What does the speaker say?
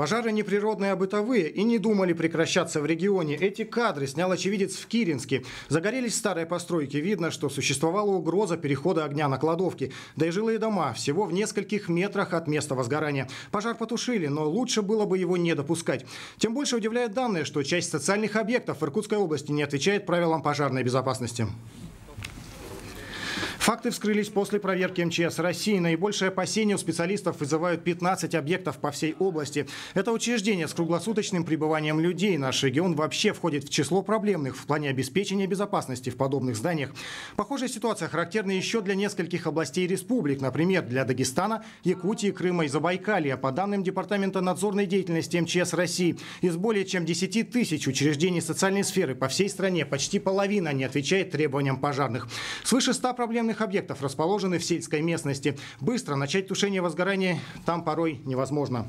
Пожары неприродные природные, а бытовые и не думали прекращаться в регионе. Эти кадры снял очевидец в Киринске. Загорелись старые постройки. Видно, что существовала угроза перехода огня на кладовки. Да и жилые дома всего в нескольких метрах от места возгорания. Пожар потушили, но лучше было бы его не допускать. Тем больше удивляет данные, что часть социальных объектов в Иркутской области не отвечает правилам пожарной безопасности. Факты вскрылись после проверки МЧС России. Наибольшее опасение у специалистов вызывают 15 объектов по всей области. Это учреждение с круглосуточным пребыванием людей. Наш регион вообще входит в число проблемных в плане обеспечения безопасности в подобных зданиях. Похожая ситуация характерна еще для нескольких областей республик. Например, для Дагестана, Якутии, Крыма и Забайкалия. По данным Департамента надзорной деятельности МЧС России, из более чем 10 тысяч учреждений социальной сферы по всей стране почти половина не отвечает требованиям пожарных. Свыше 100 проблемных каких объектов расположены в сельской местности. Быстро начать тушение возгорания там порой невозможно.